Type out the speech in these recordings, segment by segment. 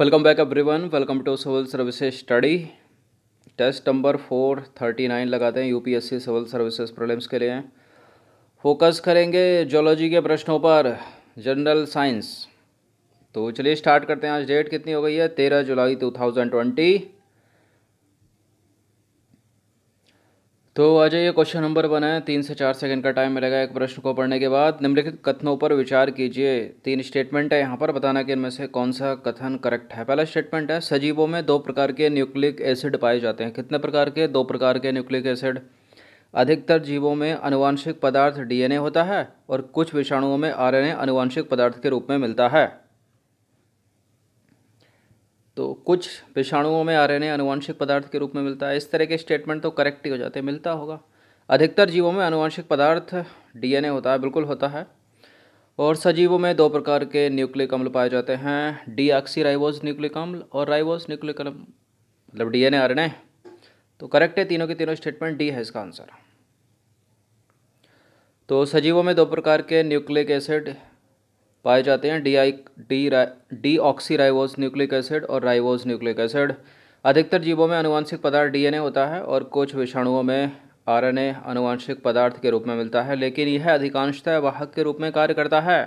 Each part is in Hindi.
welcome back everyone welcome to civil services study test number four thirty nine लगाते हैं यूपीएससी सिविल सर्विसेज प्रॉब्लम्स के लिए फोकस करेंगे जोलॉजी के प्रश्नों पर जनरल साइंस तो चलिए स्टार्ट करते हैं आज डेट कितनी हो गई है तेरह जुलाई टू थाउजेंड ट्वेंटी तो आ जाइए क्वेश्चन नंबर वन है तीन से चार सेकंड का टाइम मिलेगा एक प्रश्न को पढ़ने के बाद निम्नलिखित कथनों पर विचार कीजिए तीन स्टेटमेंट है यहाँ पर बताना कि इनमें से कौन सा कथन करेक्ट है पहला स्टेटमेंट है सजीवों में दो प्रकार के न्यूक्लिक एसिड पाए जाते हैं कितने प्रकार के दो प्रकार के न्यूक्लिक एसिड अधिकतर जीवों में अनुवांशिक पदार्थ डी होता है और कुछ विषाणुओं में आर अनुवांशिक पदार्थ के रूप में मिलता है तो कुछ विषाणुओं में आर अनुवांशिक पदार्थ के रूप में मिलता है इस तरह के स्टेटमेंट तो करेक्ट ही हो जाते हैं मिलता होगा अधिकतर जीवों में अनुवांशिक पदार्थ डीएनए होता है बिल्कुल होता है और सजीवों में दो प्रकार के न्यूक्लिक अम्ल पाए जाते हैं डी राइबोज न्यूक्लिक अम्ल और राइवोज न्यूक्लिक अम्ल मतलब डी एन ए तो करेक्ट है तीनों के तीनों स्टेटमेंट डी है इसका आंसर तो सजीवों में दो प्रकार के न्यूक्लिक एसिड पाए जाते हैं D I D deoxyribose nucleic acid और राइवोज न्यूक्लिक एसिड अधिकतर जीवों में अनुवांशिक पदार्थ डीएनए होता है और कुछ विषाणुओं में आरएनए अनुवांशिक पदार्थ के रूप में मिलता है लेकिन यह अधिकांशतः वाहक के रूप में कार्य करता है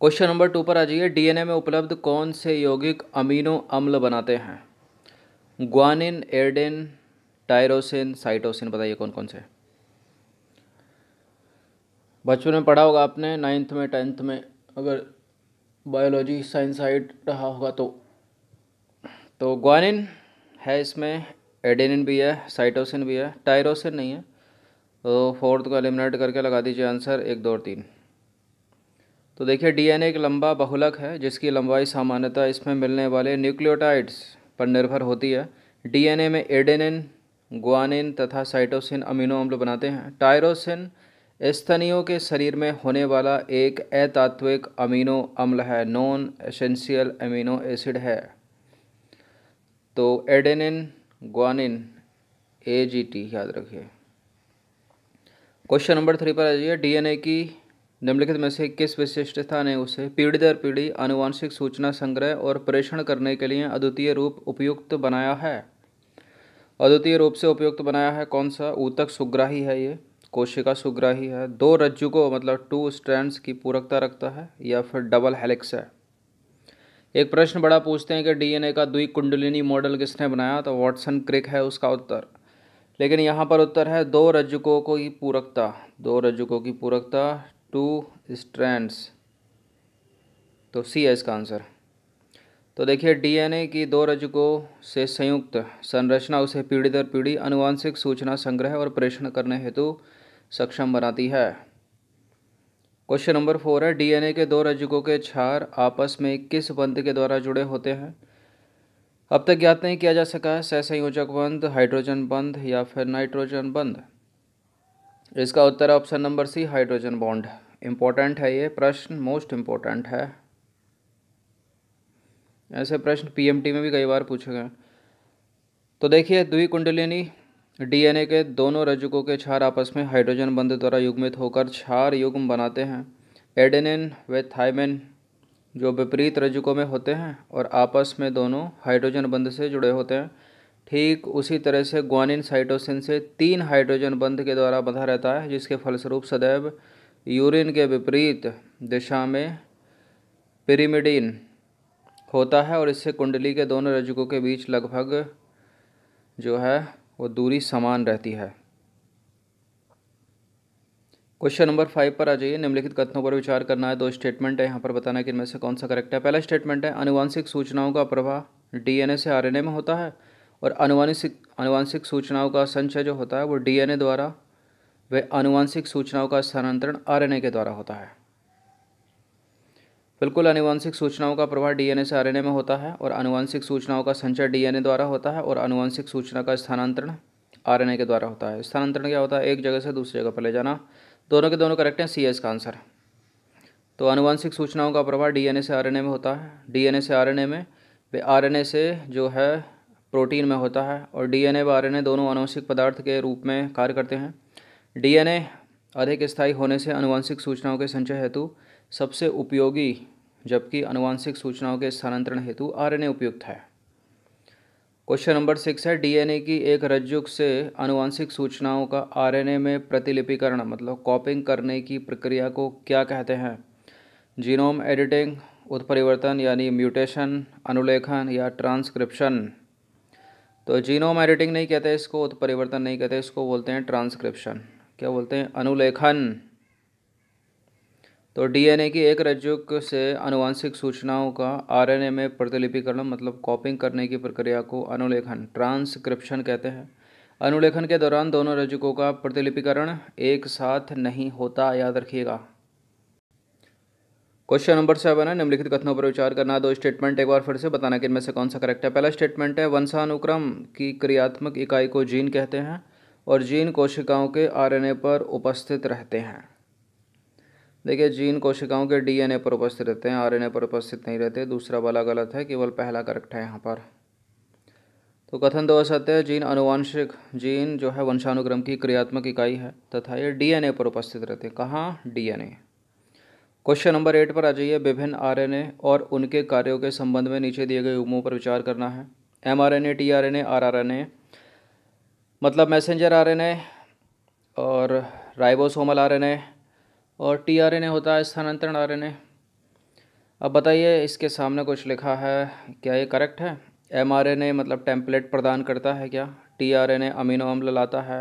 क्वेश्चन नंबर टू पर आ जाइए डीएनए में उपलब्ध कौन से यौगिक अमीनो अम्ल बनाते हैं ग्वानिन एडिन टायरोसिन साइटोसिन बताइए कौन कौन से बचपन में पढ़ा होगा आपने नाइन्थ में टेंथ में अगर बायोलॉजी साइंस साइड रहा होगा तो तो ग्वानिन है इसमें एडेनिन भी है साइटोसिन भी है टायरोसिन नहीं है तो फोर्थ को एलिमिनेट करके लगा दीजिए आंसर एक दो और तीन तो देखिए डीएनए एक लंबा बहुलक है जिसकी लंबाई सामान्यतः इसमें मिलने वाले न्यूक्लियोटाइड्स पर निर्भर होती है डीएनए में एडेनिन ग्वानिन तथा साइटोसिन अमीनो अम्ल बनाते हैं टायरोसिन स्तनियों के शरीर में होने वाला एक अतात्विक अमीनो अम्ल है नॉन एसेंशियल अमीनो एसिड है तो adenine guanine A G T याद रखिए क्वेश्चन नंबर थ्री पर आ जाइए डीएनए की निम्नलिखित में से किस विशिष्टता ने उसे पीढ़ी दर पीढ़ी आनुवांशिक सूचना संग्रह और परीक्षण करने के लिए अद्वितीय रूप उपयुक्त बनाया है अद्वितीय रूप से उपयुक्त बनाया है कौन सा ऊतक सुग्राही है ये कोशिका सुग्राही है दो रज्जु को मतलब टू स्ट्रैंड्स की पूरकता रखता है या फिर डबल हेलिक्स है एक प्रश्न बड़ा पूछते हैं कि डीएनए का द्वि कुंडलिनी मॉडल किसने बनाया तो वॉटसन क्रिक है उसका उत्तर लेकिन यहाँ पर उत्तर है दो रज्जुकों को की पूरकता दो रज्जुकों की पूरकता टू स्ट्रैंड्स तो सी है इसका आंसर तो देखिए डीएनए की दो रज्जुकों से संयुक्त संरचना उसे पीढ़ी दर पीढ़ी अनुवांशिक सूचना संग्रह और प्रेषण करने हेतु सक्षम बनाती है क्वेश्चन नंबर फोर है डीएनए के दो रजकों के क्षार आपस में किस बंध के द्वारा जुड़े होते हैं अब तक ज्ञात नहीं किया जा सका है सहसंयोजक बंध हाइड्रोजन बंध या फिर नाइट्रोजन बंध इसका उत्तर option number C hydrogen bond important है ये प्रश्न मोस्ट इम्पॉर्टेंट है ऐसे प्रश्न पीएमटी में भी कई बार पूछे गए तो देखिए द्वि कुंडलिनी डीएनए के दोनों रजकों के क्षार आपस में हाइड्रोजन बंध द्वारा युग्मित होकर क्षार युग्म बनाते हैं एडेनिन व थाइमिन जो विपरीत रजकों में होते हैं और आपस में दोनों हाइड्रोजन बंध से जुड़े होते हैं ठीक उसी तरह से ग्वानिन साइटोसिन से तीन हाइड्रोजन बंध के द्वारा बंधा रहता है जिसके फलस्वरूप सदैव यूरिन के विपरीत दिशा में पिरीमिडिन होता है और इससे कुंडली के दोनों रजकों के बीच लगभग जो है वो दूरी समान रहती है क्वेश्चन नंबर फाइव पर आ जाइए निम्नलिखित कथनों पर विचार करना है दो स्टेटमेंट है यहाँ पर बताना है कि इनमें से कौन सा करेक्ट है पहला स्टेटमेंट है अनुवांशिक सूचनाओं का प्रभाव डीएनए से आरएनए में होता है और अनुवांशिक अनुवांशिक सूचनाओं का संचय जो होता है वो डीएनए द्वारा वे अनुवांशिक सूचनाओं का स्थानांतरण आरएनए के द्वारा होता है बिल्कुल अनुवांशिक सूचनाओं का प्रभाव डीएनए से आरएनए में होता है और अनुवांशिक सूचनाओं का संचय डीएनए द्वारा होता है और अनुवांशिक सूचना का स्थानांतरण आरएनए के द्वारा होता है स्थानांतरण क्या होता है एक जगह से दूसरी जगह पर ले जाना दोनों के दोनों करेक्ट हैं सी एस का आंसर तो अनुवांशिक सूचनाओं का प्रभाव डी से आर में होता है डी से आर में वे आर से जो है प्रोटीन में होता है और डी व ए दोनों अनुवांशिक पदार्थ के रूप में कार्य करते हैं डी अधिक स्थायी होने से अनुवांशिक सूचनाओं के संचय हेतु सबसे उपयोगी जबकि अनुवांशिक सूचनाओं के स्थानांतरण हेतु आरएनए उपयुक्त है क्वेश्चन नंबर सिक्स है डीएनए की एक रज्जुक से अनुवांशिक सूचनाओं का आरएनए में प्रतिलिपिकरण मतलब कॉपिंग करने की प्रक्रिया को क्या कहते हैं जीनोम एडिटिंग उत्परिवर्तन यानी म्यूटेशन अनुलेखन या ट्रांसक्रिप्शन तो जीनोम एडिटिंग नहीं कहते इसको उत्परिवर्तन नहीं कहते इसको बोलते हैं ट्रांसक्रिप्शन क्या बोलते हैं अनुलेखन तो डीएनए की एक रज्जुक से अनुवांशिक सूचनाओं का आरएनए में प्रतिलिपिकरण मतलब कॉपिंग करने की प्रक्रिया को अनुलेखन ट्रांसक्रिप्शन कहते हैं अनुलेखन के दौरान दोनों रज्जुकों का प्रतिलिपिकरण एक साथ नहीं होता याद रखिएगा क्वेश्चन नंबर सेवन है निम्नलिखित कथनों पर विचार करना दो स्टेटमेंट एक बार फिर से बताना कि इनमें से कौन सा करेक्ट है पहला स्टेटमेंट है वंशानुक्रम की क्रियात्मक इकाई को जीन कहते हैं और जीन कोशिकाओं के आरएनए पर उपस्थित रहते हैं देखिए जीन कोशिकाओं के डीएनए पर उपस्थित रहते हैं आरएनए पर उपस्थित नहीं रहते दूसरा वाला गलत है केवल पहला करेक्ट है यहाँ पर तो कथन दो तो सत्य है जीन अनुवांशिक जीन जो है वंशानुक्रम की क्रियात्मक इकाई है तथा ये डीएनए पर उपस्थित रहते हैं कहाँ डीएनए क्वेश्चन नंबर एट पर आ जाइए विभिन्न आरएनए और उनके कार्यों के संबंध में नीचे दिए गए उमों पर विचार करना है एमआरएनए टीआरएनए आरआरएनए मतलब मैसेंजर आरएनए और राइबोसोमल आर और टीआरएनए होता है स्थानांतरण आर अब बताइए इसके सामने कुछ लिखा है क्या ये करेक्ट है एम मतलब टेम्पलेट प्रदान करता है क्या टीआरएनए अमीनो अम्ल लाता है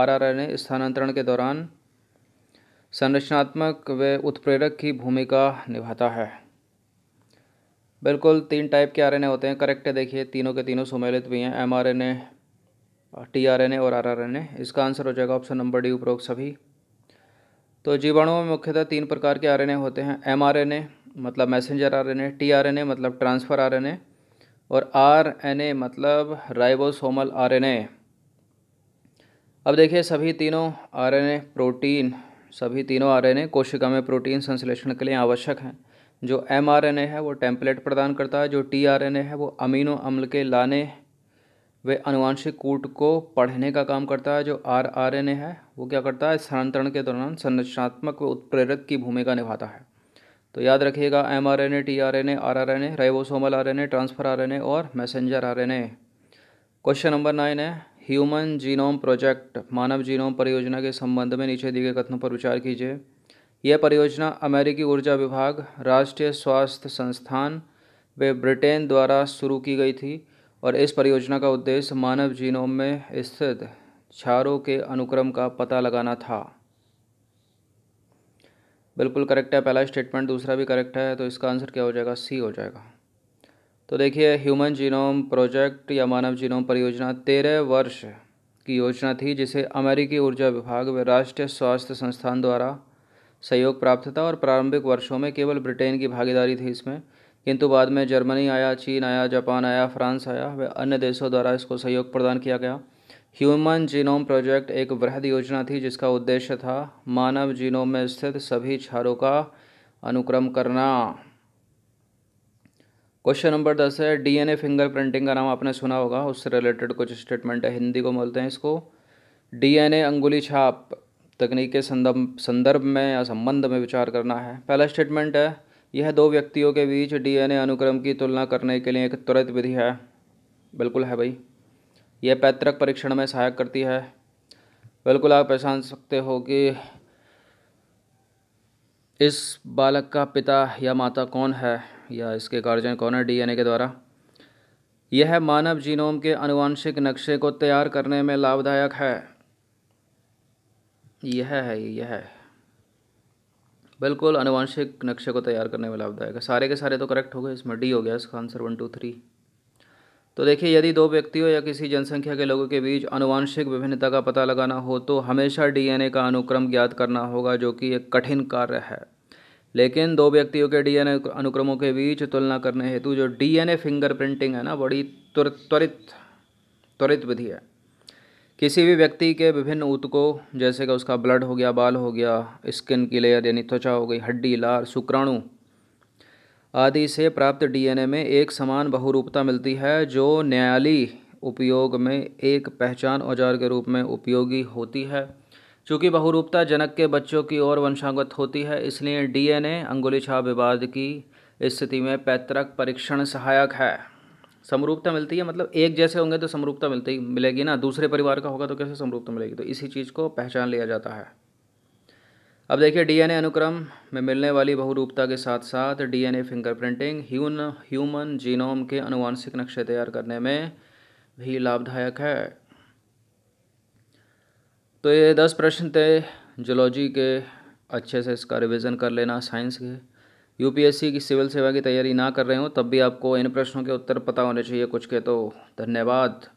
आर स्थानांतरण के दौरान संरचनात्मक व उत्प्रेरक की भूमिका निभाता है बिल्कुल तीन टाइप के आर होते हैं करेक्ट है देखिए तीनों के तीनों सुमेलित भी हैं M T R N A और आर आर एन ए इसका आंसर हो जाएगा ऑप्शन नंबर डी उपरोक्त सभी तो जीवाणुओं में मुख्यतः तीन प्रकार के आर एन ए होते हैं एम आर एन ए मतलब messenger R N A T R N A मतलब ट्रांसफ़र आर एन ए और आर एन ए मतलब राइबोसोमल आर एन ए अब देखिए सभी तीनों आर एन ए प्रोटीन सभी तीनों आर एन ए कोशिका में प्रोटीन संश्लेषण के लिए आवश्यक हैं जो एम आर एन ए है वो टेम्पलेट प्रदान करता है जो टी आर एन ए है वो अमीनो अम्ल के लाने वे अनुवांशिक कूट को पढ़ने का काम करता है जो आर आर एन ए है वो क्या करता है स्थानांतरण के दौरान संरचनात्मक व उत्प्रेरक की भूमिका निभाता है तो याद रखिएगा M R N A T R N A R R N A ribosomal R N A transfer R N A और messenger R N A question number nine है ह्यूमन जीनोम प्रोजेक्ट मानव जीनोम परियोजना के संबंध में नीचे दिए गए कथनों पर विचार कीजिए यह परियोजना अमेरिकी ऊर्जा विभाग राष्ट्रीय स्वास्थ्य संस्थान वे ब्रिटेन द्वारा शुरू की गई थी और इस परियोजना का उद्देश्य मानव जीनोम में स्थित क्षारों के अनुक्रम का पता लगाना था बिल्कुल करेक्ट है पहला स्टेटमेंट दूसरा भी करेक्ट है तो इसका आंसर क्या हो जाएगा सी हो जाएगा तो देखिए ह्यूमन जीनोम प्रोजेक्ट या मानव जीनोम परियोजना तेरह वर्ष की योजना थी जिसे अमेरिकी ऊर्जा विभाग व राष्ट्रीय स्वास्थ्य संस्थान द्वारा सहयोग प्राप्त था और प्रारंभिक वर्षों में केवल ब्रिटेन की भागीदारी थी इसमें किंतु बाद में जर्मनी आया चीन आया जापान आया फ्रांस आया व अन्य देशों द्वारा इसको सहयोग प्रदान किया गया ह्यूमन जीनोम प्रोजेक्ट एक वृहद योजना थी जिसका उद्देश्य था मानव जीनोम में स्थित सभी छारों का अनुक्रम करना क्वेश्चन नंबर दस है डीएनए फिंगर प्रिंटिंग का नाम आपने सुना होगा उससे रिलेटेड कुछ स्टेटमेंट है हिंदी को बोलते हैं इसको डीएनए अंगुली छाप तकनीक के संदर्भ में या संबंध में विचार करना है पहला स्टेटमेंट है यह दो व्यक्तियों के बीच डीएनए अनुक्रम की तुलना करने के लिए एक त्वरित विधि है बिल्कुल है भाई यह पैतृक परीक्षण में सहायक करती है बिल्कुल आप पहचान सकते हो कि इस बालक का पिता या माता कौन है या इसके गार्जियन कौन है डीएनए के द्वारा यह मानव जीनोम के अनुवांशिक नक्शे को तैयार करने में लाभदायक है यह है यह है बिल्कुल अनुवांशिक नक्शे को तैयार करने में लाभ है सारे के सारे तो करेक्ट हो गए इसमें डी हो गया इसका आंसर वन टू थ्री तो देखिए यदि दो व्यक्तियों या किसी जनसंख्या के लोगों के बीच अनुवांशिक विभिन्नता का पता लगाना हो तो हमेशा डीएनए का अनुक्रम ज्ञात करना होगा जो कि एक कठिन कार्य है लेकिन दो व्यक्तियों के डीएनए अनुक्रमों के बीच तुलना करने हेतु जो डीएनए फिंगरप्रिंटिंग है ना बड़ी त्वरित त्वरित विधि है किसी भी व्यक्ति के विभिन्न ऊतकों जैसे कि उसका ब्लड हो गया बाल हो गया स्किन की लेयर यानी त्वचा हो गई हड्डी लार शुक्राणु आदि से प्राप्त डीएनए में एक समान बहुरूपता मिलती है जो न्यायाली उपयोग में एक पहचान औजार के रूप में उपयोगी होती है चूँकि बहुरूपता जनक के बच्चों की ओर वंशांगत होती है इसलिए डीएनए अंगुली छाप विवाद की स्थिति में पैतृक परीक्षण सहायक है समरूपता मिलती है मतलब एक जैसे होंगे तो समरूपता मिलती मिलेगी ना दूसरे परिवार का होगा तो कैसे समरूपता मिलेगी तो इसी चीज़ को पहचान लिया जाता है अब देखिए डीएनए अनुक्रम में मिलने वाली बहुरूपता के साथ साथ डीएनए फिंगरप्रिंटिंग ह्यून ह्यूमन जीनोम के अनुवांशिक नक्शे तैयार करने में भी लाभदायक है तो ये दस प्रश्न थे जोलॉजी के अच्छे से इसका रिविज़न कर लेना साइंस के यूपीएससी की सिविल सेवा की तैयारी ना कर रहे हो तब भी आपको इन प्रश्नों के उत्तर पता होने चाहिए कुछ के तो धन्यवाद